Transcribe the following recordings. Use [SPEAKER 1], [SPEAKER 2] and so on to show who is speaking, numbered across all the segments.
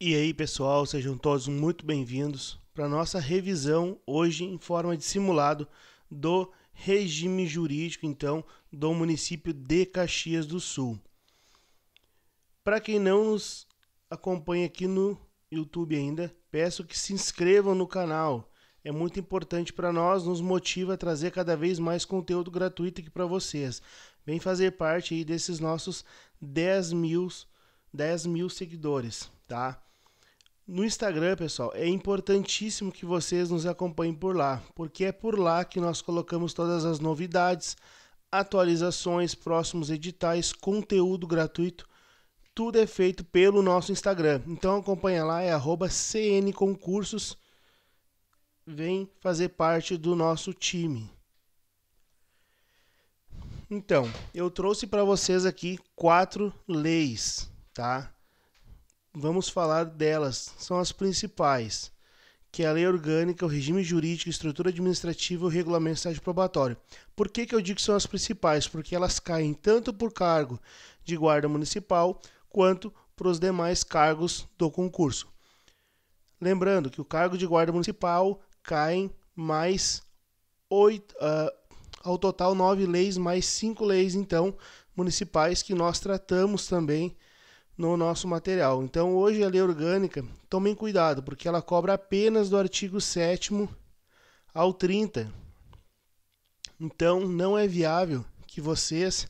[SPEAKER 1] E aí, pessoal, sejam todos muito bem-vindos para nossa revisão hoje em forma de simulado do regime jurídico então do município de Caxias do Sul. Para quem não nos acompanha aqui no YouTube ainda, peço que se inscrevam no canal. É muito importante para nós, nos motiva a trazer cada vez mais conteúdo gratuito aqui para vocês. Vem fazer parte aí desses nossos 10 mil, 10 mil seguidores, tá? No Instagram, pessoal, é importantíssimo que vocês nos acompanhem por lá, porque é por lá que nós colocamos todas as novidades, atualizações, próximos editais, conteúdo gratuito, tudo é feito pelo nosso Instagram. Então acompanha lá, é cnconcursos. Vem fazer parte do nosso time. Então, eu trouxe para vocês aqui quatro leis, tá? vamos falar delas, são as principais, que é a lei orgânica, o regime jurídico, estrutura administrativa e o regulamento de probatório. Por que, que eu digo que são as principais? Porque elas caem tanto por cargo de guarda municipal quanto para os demais cargos do concurso. Lembrando que o cargo de guarda municipal caem mais oito, uh, ao total nove leis, mais cinco leis então municipais que nós tratamos também no nosso material. Então, hoje a lei orgânica, tomem cuidado, porque ela cobra apenas do artigo 7 ao 30. Então, não é viável que vocês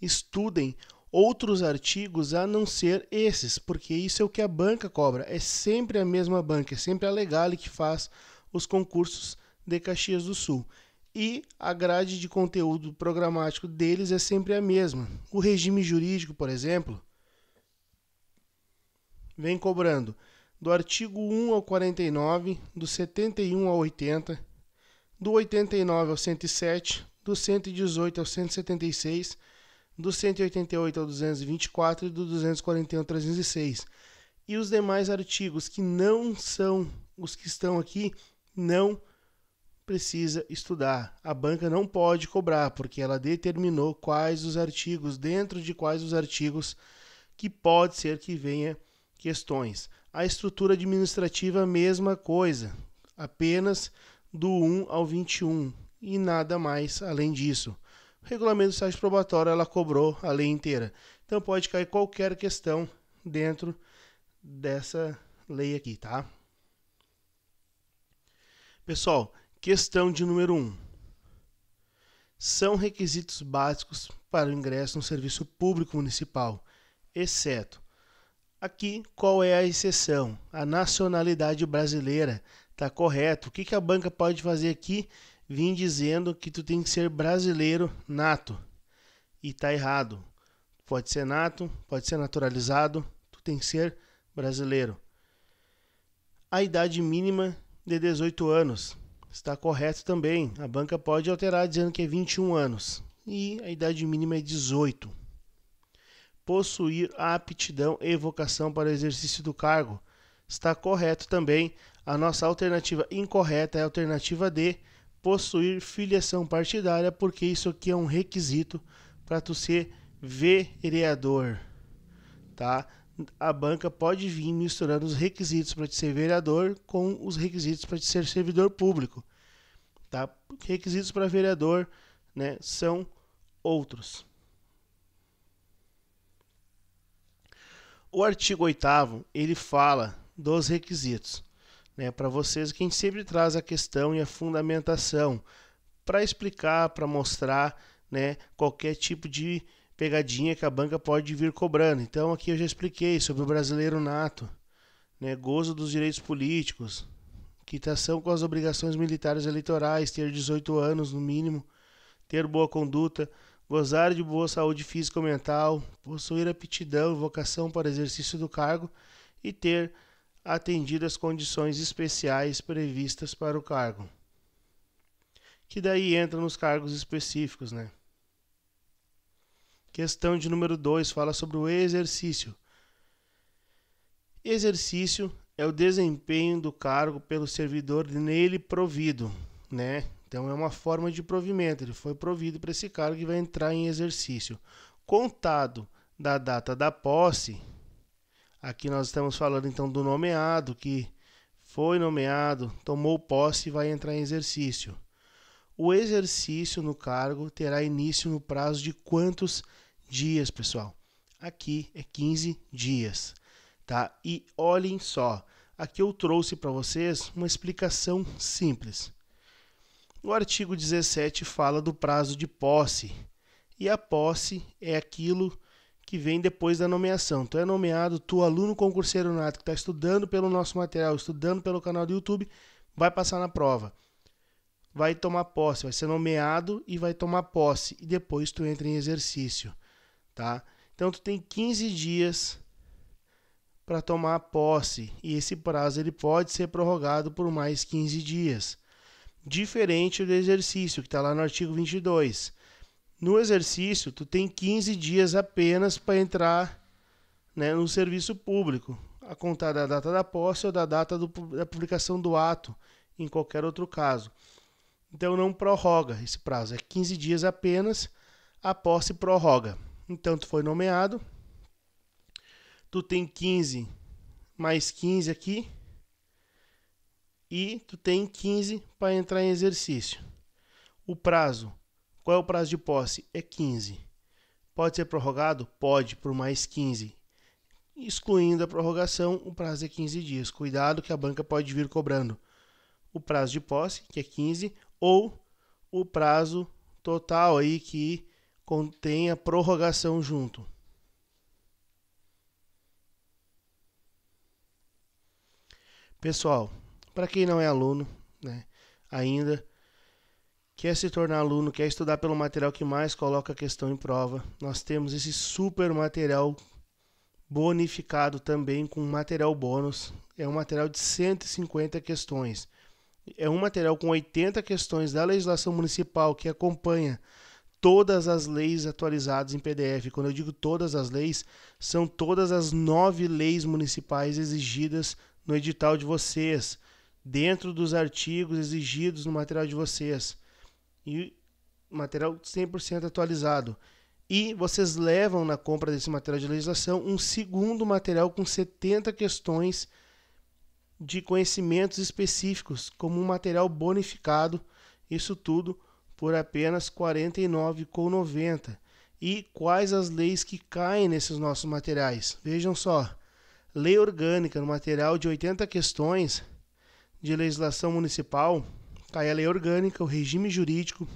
[SPEAKER 1] estudem outros artigos a não ser esses, porque isso é o que a banca cobra. É sempre a mesma banca, é sempre a Legale que faz os concursos de Caxias do Sul. E a grade de conteúdo programático deles é sempre a mesma. O regime jurídico, por exemplo, vem cobrando do artigo 1 ao 49, do 71 ao 80, do 89 ao 107, do 118 ao 176, do 188 ao 224 e do 241 ao 306. E os demais artigos que não são os que estão aqui, não precisa estudar. A banca não pode cobrar, porque ela determinou quais os artigos, dentro de quais os artigos que pode ser que venha questões. A estrutura administrativa, mesma coisa, apenas do 1 ao 21 e nada mais além disso. O regulamento do site probatório ela cobrou a lei inteira. Então pode cair qualquer questão dentro dessa lei aqui, tá? Pessoal, questão de número 1. São requisitos básicos para o ingresso no serviço público municipal, exceto Aqui, qual é a exceção? A nacionalidade brasileira. está correto. O que, que a banca pode fazer aqui? Vim dizendo que tu tem que ser brasileiro nato. E tá errado. Pode ser nato, pode ser naturalizado, tu tem que ser brasileiro. A idade mínima de 18 anos. Está correto também. A banca pode alterar dizendo que é 21 anos. E a idade mínima é 18 possuir a aptidão e vocação para o exercício do cargo. Está correto também. A nossa alternativa incorreta é a alternativa D, possuir filiação partidária, porque isso aqui é um requisito para tu ser vereador, tá? A banca pode vir misturando os requisitos para te ser vereador com os requisitos para te ser servidor público, tá? Requisitos para vereador, né, são outros. O artigo 8 ele fala dos requisitos. Né, para vocês que a gente sempre traz a questão e a fundamentação para explicar, para mostrar né, qualquer tipo de pegadinha que a banca pode vir cobrando. Então aqui eu já expliquei sobre o brasileiro nato, né, gozo dos direitos políticos, quitação com as obrigações militares eleitorais, ter 18 anos no mínimo, ter boa conduta, gozar de boa saúde física ou mental, possuir aptidão e vocação para exercício do cargo e ter atendido as condições especiais previstas para o cargo. Que daí entra nos cargos específicos, né? Questão de número 2 fala sobre o exercício. Exercício é o desempenho do cargo pelo servidor nele provido, né? Então é uma forma de provimento, ele foi provido para esse cargo e vai entrar em exercício. Contado da data da posse, aqui nós estamos falando então do nomeado que foi nomeado, tomou posse e vai entrar em exercício. O exercício no cargo terá início no prazo de quantos dias, pessoal? Aqui é 15 dias, tá? E olhem só, aqui eu trouxe para vocês uma explicação simples. O artigo 17 fala do prazo de posse. E a posse é aquilo que vem depois da nomeação. Tu é nomeado, tu aluno concurseiro nato que está estudando pelo nosso material, estudando pelo canal do YouTube, vai passar na prova. Vai tomar posse, vai ser nomeado e vai tomar posse. E depois tu entra em exercício, tá? Então tu tem 15 dias para tomar posse. E esse prazo ele pode ser prorrogado por mais 15 dias diferente do exercício que está lá no artigo 22. No exercício, tu tem 15 dias apenas para entrar né, no serviço público, a contar da data da posse ou da data do, da publicação do ato, em qualquer outro caso. Então não prorroga esse prazo, é 15 dias apenas, a posse prorroga. Então tu foi nomeado, tu tem 15 mais 15 aqui, e tu tem 15 para entrar em exercício. O prazo, qual é o prazo de posse? É 15. Pode ser prorrogado? Pode, por mais 15. Excluindo a prorrogação, o prazo é 15 dias. Cuidado que a banca pode vir cobrando o prazo de posse, que é 15, ou o prazo total aí que contém a prorrogação junto. Pessoal, para quem não é aluno né, ainda, quer se tornar aluno, quer estudar pelo material que mais coloca a questão em prova, nós temos esse super material bonificado também com material bônus. É um material de 150 questões. É um material com 80 questões da legislação municipal que acompanha todas as leis atualizadas em PDF. Quando eu digo todas as leis, são todas as nove leis municipais exigidas no edital de vocês dentro dos artigos exigidos no material de vocês. E material 100% atualizado. E vocês levam na compra desse material de legislação um segundo material com 70 questões de conhecimentos específicos, como um material bonificado, isso tudo por apenas R$ 49,90. E quais as leis que caem nesses nossos materiais? Vejam só. Lei orgânica, no material de 80 questões, de legislação municipal cai a lei é orgânica, o regime jurídico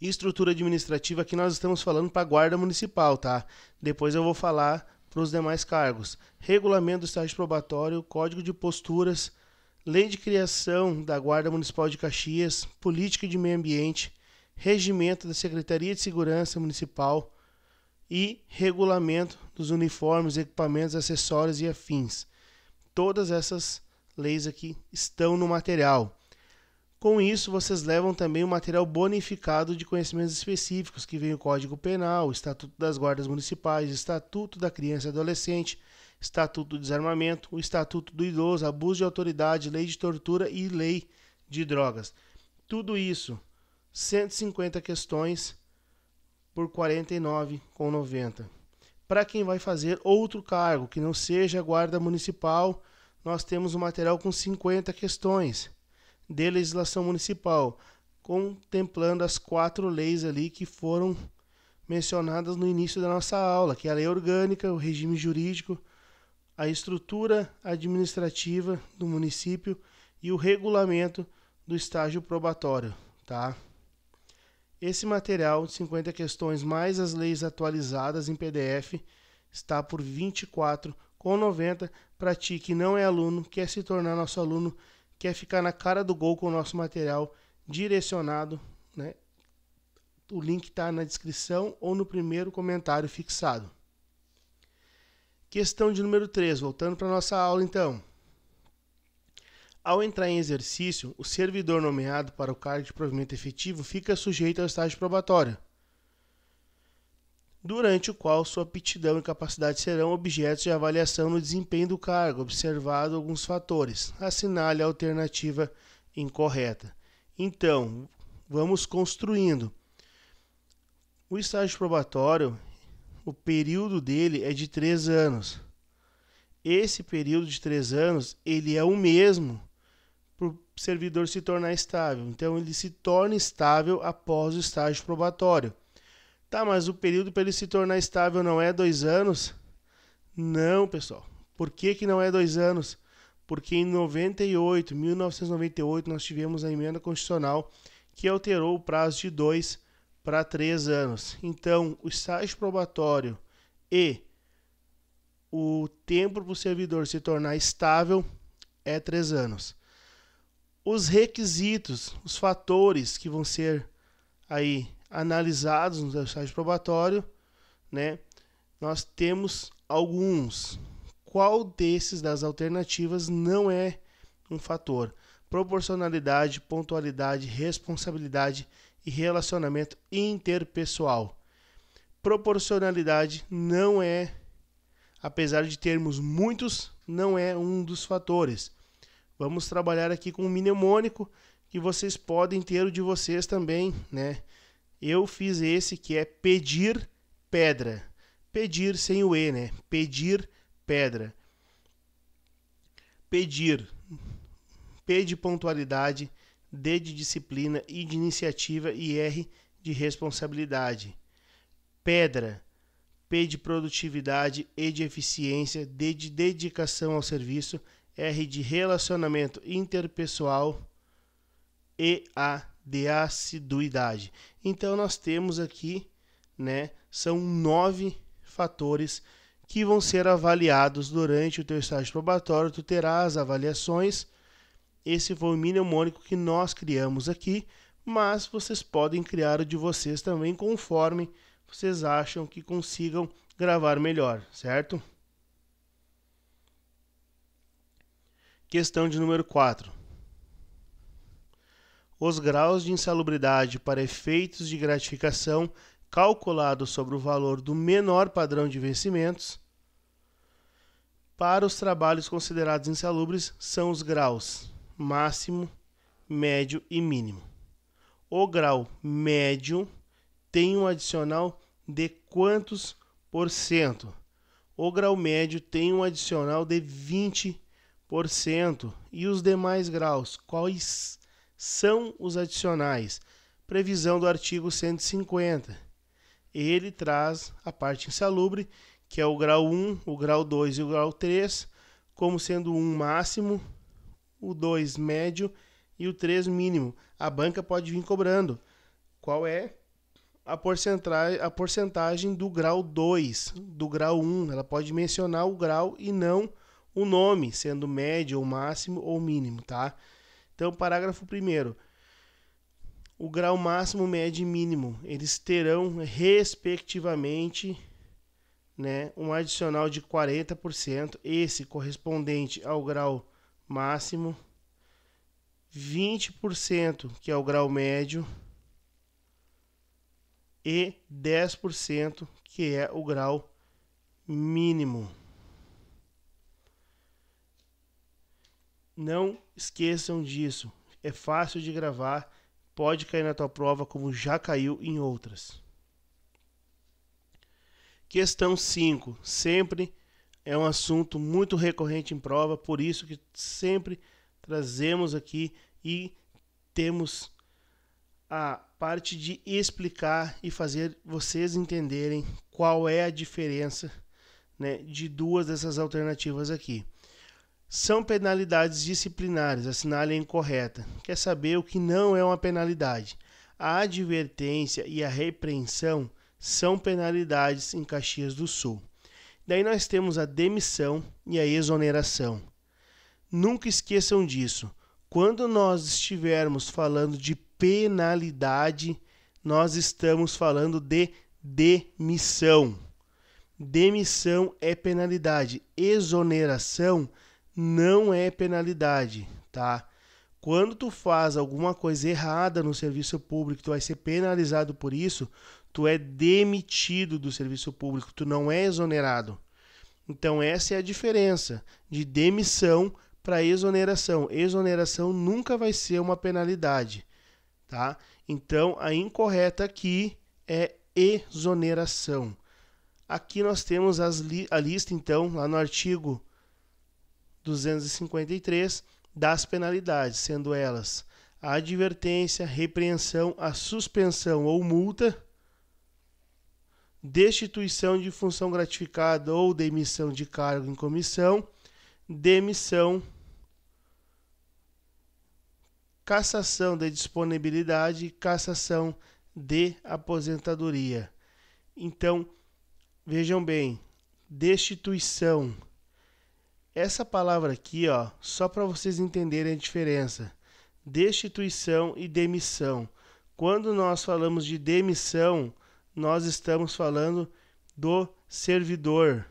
[SPEAKER 1] e estrutura administrativa que nós estamos falando para a guarda municipal, tá? Depois eu vou falar para os demais cargos. Regulamento do estágio probatório, código de posturas, lei de criação da Guarda Municipal de Caxias, política de meio ambiente, regimento da Secretaria de Segurança Municipal e regulamento dos uniformes, equipamentos, acessórios e afins. Todas essas leis aqui estão no material. Com isso, vocês levam também o material bonificado de conhecimentos específicos, que vem o Código Penal, o Estatuto das Guardas Municipais, o Estatuto da Criança e Adolescente, Estatuto do Desarmamento, o Estatuto do Idoso, Abuso de Autoridade, Lei de Tortura e Lei de Drogas. Tudo isso, 150 questões por R$ 49,90. Para quem vai fazer outro cargo que não seja guarda municipal nós temos um material com 50 questões de legislação municipal, contemplando as quatro leis ali que foram mencionadas no início da nossa aula, que é a lei orgânica, o regime jurídico, a estrutura administrativa do município e o regulamento do estágio probatório, tá? Esse material de 50 questões mais as leis atualizadas em PDF está por R$ 24 com 90. Para ti que não é aluno, quer se tornar nosso aluno, quer ficar na cara do gol com o nosso material direcionado, né? O link está na descrição ou no primeiro comentário fixado. Questão de número 3, voltando para nossa aula então. Ao entrar em exercício, o servidor nomeado para o cargo de provimento efetivo fica sujeito ao estágio probatório durante o qual sua aptidão e capacidade serão objetos de avaliação no desempenho do cargo, observado alguns fatores. Assinale a alternativa incorreta. Então, vamos construindo. O estágio probatório, o período dele é de três anos. Esse período de três anos, ele é o mesmo para o servidor se tornar estável. Então, ele se torna estável após o estágio probatório. Tá, mas o período para ele se tornar estável não é dois anos? Não, pessoal. Por que, que não é dois anos? Porque em 98, 1998, nós tivemos a emenda constitucional que alterou o prazo de dois para três anos. Então, o estágio probatório e o tempo para o servidor se tornar estável é três anos. Os requisitos, os fatores que vão ser aí analisados no estágio probatório, né, nós temos alguns. Qual desses das alternativas não é um fator? Proporcionalidade, pontualidade, responsabilidade e relacionamento interpessoal. Proporcionalidade não é, apesar de termos muitos, não é um dos fatores. Vamos trabalhar aqui com um mnemônico que vocês podem ter o de vocês também, né? Eu fiz esse que é pedir pedra. Pedir sem o E, né? Pedir pedra. Pedir. P de pontualidade, D de disciplina, I de iniciativa e R de responsabilidade. Pedra. P de produtividade, E de eficiência, D de dedicação ao serviço, R de relacionamento interpessoal, E A de assiduidade. Então nós temos aqui, né, são nove fatores que vão ser avaliados durante o teu estágio probatório. Tu terás avaliações. Esse foi o mnemônico que nós criamos aqui, mas vocês podem criar o de vocês também conforme vocês acham que consigam gravar melhor, certo? Questão de número 4 os graus de insalubridade para efeitos de gratificação calculados sobre o valor do menor padrão de vencimentos. Para os trabalhos considerados insalubres são os graus máximo, médio e mínimo. O grau médio tem um adicional de quantos por cento? O grau médio tem um adicional de 20% e os demais graus, quais são os adicionais. Previsão do artigo 150. Ele traz a parte insalubre, que é o grau 1, o grau 2 e o grau 3, como sendo um máximo, o 2 médio e o 3 mínimo. A banca pode vir cobrando. Qual é a porcentagem, a porcentagem do grau 2, do grau 1? Ela pode mencionar o grau e não o nome, sendo médio ou máximo ou mínimo, tá? Então, parágrafo 1 o grau máximo, médio e mínimo, eles terão respectivamente, né, um adicional de 40%, esse correspondente ao grau máximo, 20%, que é o grau médio, e 10%, que é o grau mínimo. Não esqueçam disso. É fácil de gravar, pode cair na tua prova como já caiu em outras. Questão 5. Sempre é um assunto muito recorrente em prova, por isso que sempre trazemos aqui e temos a parte de explicar e fazer vocês entenderem qual é a diferença né, de duas dessas alternativas aqui são penalidades disciplinares, assinale a é incorreta. Quer saber o que não é uma penalidade? A advertência e a repreensão são penalidades em Caxias do Sul. Daí nós temos a demissão e a exoneração. Nunca esqueçam disso. Quando nós estivermos falando de penalidade, nós estamos falando de demissão. Demissão é penalidade, exoneração é não é penalidade, tá? Quando tu faz alguma coisa errada no serviço público, tu vai ser penalizado por isso, tu é demitido do serviço público, tu não é exonerado. Então essa é a diferença de demissão para exoneração. Exoneração nunca vai ser uma penalidade, tá? Então a incorreta aqui é exoneração. Aqui nós temos li a lista então lá no artigo 253 das penalidades, sendo elas a advertência, repreensão, a suspensão ou multa, destituição de função gratificada ou demissão de cargo em comissão, demissão, cassação de disponibilidade e cassação de aposentadoria. Então, vejam bem, destituição essa palavra aqui, ó, só para vocês entenderem a diferença. Destituição e demissão. Quando nós falamos de demissão, nós estamos falando do servidor,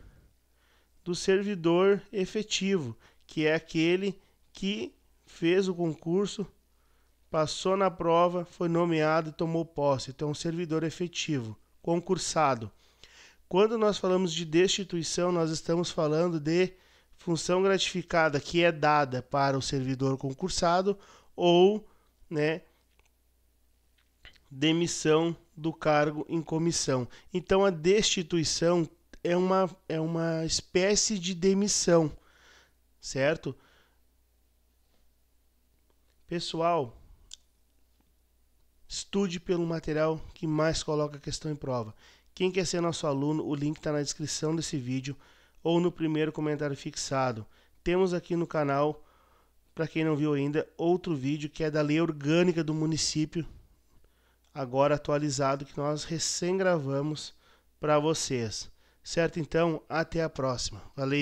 [SPEAKER 1] do servidor efetivo, que é aquele que fez o concurso, passou na prova, foi nomeado e tomou posse. Então, um servidor efetivo, concursado. Quando nós falamos de destituição, nós estamos falando de função gratificada que é dada para o servidor concursado ou, né, demissão do cargo em comissão. Então a destituição é uma é uma espécie de demissão, certo? Pessoal, estude pelo material que mais coloca a questão em prova. Quem quer ser nosso aluno, o link está na descrição desse vídeo ou no primeiro comentário fixado. Temos aqui no canal, para quem não viu ainda, outro vídeo que é da lei orgânica do município, agora atualizado, que nós recém gravamos para vocês. Certo? Então, até a próxima. Valeu!